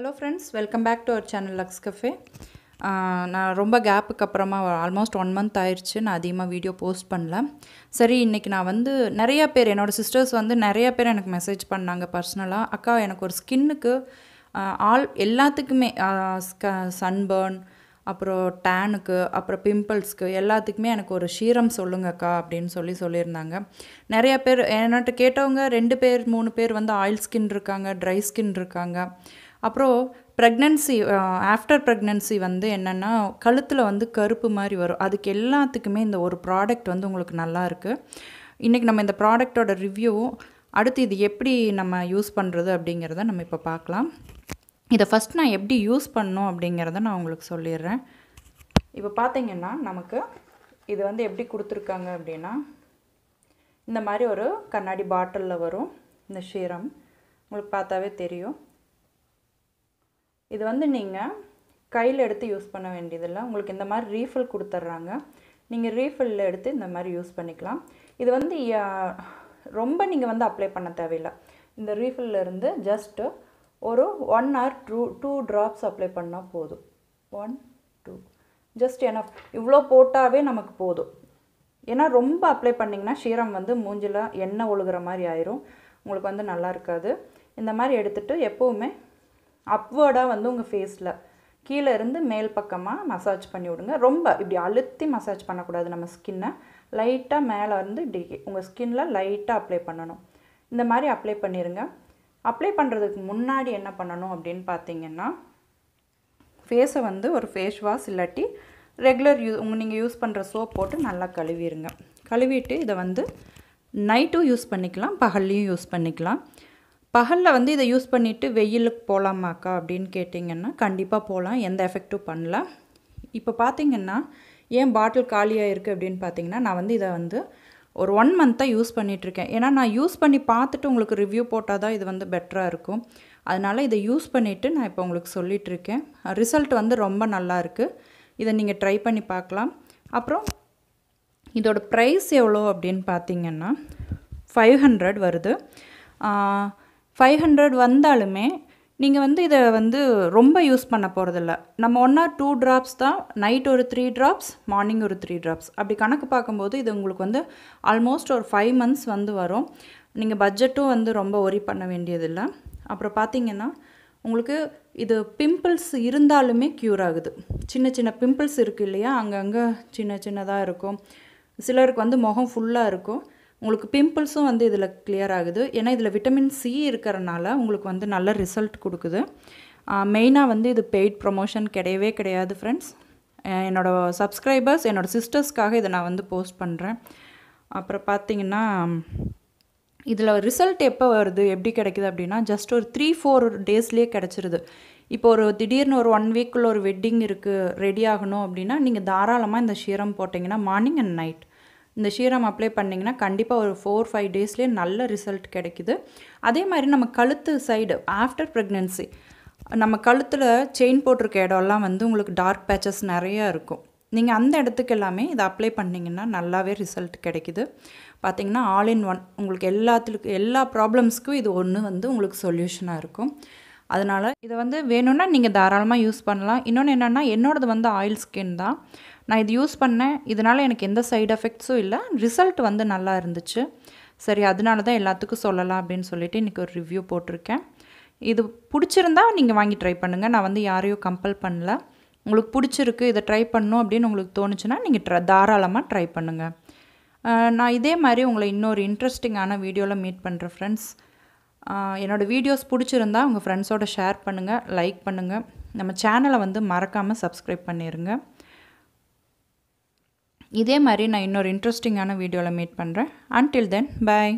hello friends welcome back to our channel Lux cafe நான் ரொம்ப கேப்புக்கு அப்புறமா ஆல்மோஸ்ட் ஒன் மந்த் ஆயிடுச்சு நான் அதிகமாக வீடியோ போஸ்ட் பண்ணல சரி இன்றைக்கி நான் வந்து நிறையா பேர் என்னோடய சிஸ்டர்ஸ் வந்து நிறையா பேர் எனக்கு மெசேஜ் பண்ணாங்க பர்சனலாக அக்கா எனக்கு ஒரு ஸ்கின்னுக்கு ஆல் எல்லாத்துக்குமே சன்பர்ன் அப்புறம் டேனுக்கு அப்புறம் பிம்பிள்ஸ்க்கு எல்லாத்துக்குமே எனக்கு ஒரு ஷீரம் சொல்லுங்கக்கா அப்படின்னு சொல்லி சொல்லியிருந்தாங்க நிறையா பேர் என்னட்டு கேட்டவங்க ரெண்டு பேர் மூணு பேர் வந்து ஆயில் ஸ்கின் இருக்காங்க ட்ரை ஸ்கின் இருக்காங்க அப்புறம் ப்ரெக்னன்சி ஆஃப்டர் ப்ரெக்னன்சி வந்து என்னென்னா கழுத்தில் வந்து கருப்பு மாதிரி வரும் அதுக்கு எல்லாத்துக்குமே இந்த ஒரு ப்ராடக்ட் வந்து உங்களுக்கு நல்லா இருக்குது இன்றைக்கி நம்ம இந்த ப்ராடக்டோட ரிவ்யூ அடுத்து இது எப்படி நம்ம யூஸ் பண்ணுறது அப்படிங்கிறத நம்ம இப்போ பார்க்கலாம் இதை ஃபஸ்ட் நான் எப்படி யூஸ் பண்ணோம் அப்படிங்கிறத நான் உங்களுக்கு சொல்லிடுறேன் இப்போ பார்த்தீங்கன்னா நமக்கு இது வந்து எப்படி கொடுத்துருக்காங்க அப்படின்னா இந்த மாதிரி ஒரு கண்ணாடி பாட்டிலில் வரும் இந்த ஷீரம் உங்களுக்கு பார்த்தாவே தெரியும் இது வந்து நீங்கள் கையில் எடுத்து யூஸ் பண்ண வேண்டியதில்லை உங்களுக்கு இந்த மாதிரி ரீஃபில் கொடுத்துட்றாங்க நீங்கள் ரீஃபில் எடுத்து இந்த மாதிரி யூஸ் பண்ணிக்கலாம் இது வந்து ரொம்ப நீங்கள் வந்து அப்ளை பண்ண தேவையில்லை இந்த ரீஃபில் இருந்து ஜஸ்ட்டு ஒரு one or two two drops apply பண்ணால் போதும் ஒன் டூ ஜஸ்ட் ஏன்னா இவ்வளோ போட்டாவே நமக்கு போதும் ஏன்னா ரொம்ப அப்ளை பண்ணிங்கன்னா சீரம் வந்து மூஞ்சில் எண்ணெய் ஒழுகிற மாதிரி ஆயிரும் உங்களுக்கு வந்து நல்லா இருக்காது இந்த மாதிரி எடுத்துகிட்டு எப்போவுமே அப்வேர்டாக வந்து உங்கள் ஃபேஸில் கீழே இருந்து மேல் பக்கமாக மசாஜ் பண்ணி விடுங்க ரொம்ப இப்படி அழுத்தி மசாஜ் பண்ணக்கூடாது நம்ம ஸ்கின்னை லைட்டாக மேலே இருந்து இப்படி உங்கள் ஸ்கின்ல லைட்டாக அப்ளை பண்ணணும் இந்த மாதிரி அப்ளை பண்ணிடுங்க அப்ளை பண்ணுறதுக்கு முன்னாடி என்ன பண்ணணும் அப்படின்னு பார்த்தீங்கன்னா ஃபேஸை வந்து ஒரு ஃபேஸ் வாஷ் இல்லாட்டி ரெகுலர் யூ உங்கள் நீங்கள் யூஸ் பண்ணுற சோப் போட்டு நல்லா கழுவிடுங்க கழுவிட்டு இதை வந்து நைட்டும் யூஸ் பண்ணிக்கலாம் பகல்லையும் யூஸ் பண்ணிக்கலாம் பகலில் வந்து இதை யூஸ் பண்ணிவிட்டு வெயிலுக்கு போகலாமாக்கா அப்படின்னு கேட்டிங்கன்னா கண்டிப்பாக போகலாம் எந்த எஃபெக்டும் பண்ணல இப்போ பார்த்திங்கன்னா ஏன் பாட்டில் காலியாக இருக்குது அப்படின்னு பார்த்தீங்கன்னா நான் வந்து இதை வந்து ஒரு ஒன் மந்த்தாக யூஸ் பண்ணிகிட்ருக்கேன் ஏன்னா நான் யூஸ் பண்ணி பார்த்துட்டு உங்களுக்கு ரிவ்யூ போட்டால் தான் இது வந்து பெட்டராக இருக்கும் அதனால் இதை யூஸ் பண்ணிவிட்டு நான் இப்போ உங்களுக்கு சொல்லிகிட்ருக்கேன் ரிசல்ட் வந்து ரொம்ப நல்லா இருக்குது இதை நீங்கள் ட்ரை பண்ணி பார்க்கலாம் அப்புறம் இதோடய ப்ரைஸ் எவ்வளோ அப்படின்னு பார்த்தீங்கன்னா ஃபைவ் ஹண்ட்ரட் வருது ஃபைவ் ஹண்ட்ரட் வந்தாலுமே நீங்கள் வந்து இதை வந்து ரொம்ப யூஸ் பண்ண போகிறதில்ல நம்ம ஒன்றா டூ ட்ராப்ஸ் தான் நைட் ஒரு த்ரீ ட்ராப்ஸ் மார்னிங் ஒரு த்ரீ ட்ராப்ஸ் அப்படி கணக்கு பார்க்கும்போது இது உங்களுக்கு வந்து ஆல்மோஸ்ட் ஒரு ஃபைவ் மந்த்ஸ் வந்து வரும் நீங்கள் பட்ஜெட்டும் வந்து ரொம்ப ஒரி பண்ண வேண்டியதில்லை அப்புறம் பார்த்தீங்கன்னா உங்களுக்கு இது பிம்பிள்ஸ் இருந்தாலுமே க்யூர் ஆகுது சின்ன சின்ன பிம்பிள்ஸ் இருக்குது இல்லையா அங்கங்கே சின்ன சின்னதாக இருக்கும் சிலருக்கு வந்து முகம் ஃபுல்லாக இருக்கும் உங்களுக்கு பிம்பிள்ஸும் வந்து இதில் கிளியர் ஆகுது ஏன்னா இதில் விட்டமின் சி இருக்கிறனால உங்களுக்கு வந்து நல்ல ரிசல்ட் கொடுக்குது மெயினாக வந்து இது பெய்ட் ப்ரொமோஷன் கிடையவே கிடையாது ஃப்ரெண்ட்ஸ் என்னோடய சப்ஸ்கிரைபர்ஸ் என்னோடய சிஸ்டர்ஸ்க்காக இதை நான் வந்து போஸ்ட் பண்ணுறேன் அப்புறம் பார்த்தீங்கன்னா இதில் ரிசல்ட் எப்போ வருது எப்படி கிடைக்குது அப்படின்னா ஜஸ்ட் ஒரு த்ரீ ஃபோர் டேஸ்லேயே கிடச்சிருது இப்போ ஒரு திடீர்னு ஒரு ஒன் வீக்குள்ள ஒரு வெட்டிங் இருக்குது ரெடி ஆகணும் அப்படின்னா நீங்கள் தாராளமாக இந்த ஷீரம் போட்டிங்கன்னா மார்னிங் அண்ட் நைட் இந்த ஷீரம் அப்ளை பண்ணிங்கன்னா கண்டிப்பாக ஒரு ஃபோர் ஃபைவ் டேஸ்லேயே நல்ல ரிசல்ட் கிடைக்குது அதே மாதிரி நம்ம கழுத்து சைடு ஆஃப்டர் ப்ரெக்னென்சி நம்ம கழுத்தில் செயின் போட்டிருக்க இடம்லாம் வந்து உங்களுக்கு டார்க் பேச்சஸ் நிறையா இருக்கும் நீங்கள் அந்த இடத்துக்கு எல்லாமே இதை அப்ளை பண்ணிங்கன்னா நல்லாவே ரிசல்ட் கிடைக்குது பார்த்திங்கன்னா ஆல் இன் ஒன் உங்களுக்கு எல்லாத்துக்கும் எல்லா ப்ராப்ளம்ஸ்க்கும் இது ஒன்று வந்து உங்களுக்கு சொல்யூஷனாக இருக்கும் அதனால் இதை வந்து வேணும்னா நீங்கள் தாராளமாக யூஸ் பண்ணலாம் இன்னொன்று என்னென்னா என்னோடது வந்து ஆயில் ஸ்கின் தான் நான் இது யூஸ் பண்ணேன் இதனால் எனக்கு எந்த சைடு எஃபெக்ட்ஸும் இல்லை ரிசல்ட் வந்து நல்லா இருந்துச்சு சரி அதனால தான் எல்லாத்துக்கும் சொல்லலாம் அப்படின்னு சொல்லிட்டு இன்றைக்கி ஒரு ரிவ்யூ போட்டிருக்கேன் இது பிடிச்சிருந்தா நீங்கள் வாங்கி ட்ரை பண்ணுங்கள் நான் வந்து யாரையும் கம்பல் பண்ணல உங்களுக்கு பிடிச்சிருக்கு இதை ட்ரை பண்ணும் அப்படின்னு உங்களுக்கு தோணுச்சுன்னா நீங்கள் ட்ர தாராளமாக ட்ரை பண்ணுங்கள் நான் இதே மாதிரி உங்களை இன்னொரு இன்ட்ரெஸ்டிங்கான வீடியோவில் மீட் பண்ணுறேன் ஃப்ரெண்ட்ஸ் என்னோடய வீடியோஸ் பிடிச்சிருந்தா உங்கள் ஃப்ரெண்ட்ஸோட ஷேர் பண்ணுங்கள் லைக் பண்ணுங்கள் நம்ம சேனலை வந்து மறக்காமல் சப்ஸ்கிரைப் பண்ணிடுங்க இதே மாதிரி நான் இன்னொரு இன்ட்ரெஸ்டிங்கான வீடியோவில் மீட் பண்ணுறேன் அன்டில் தென் பாய்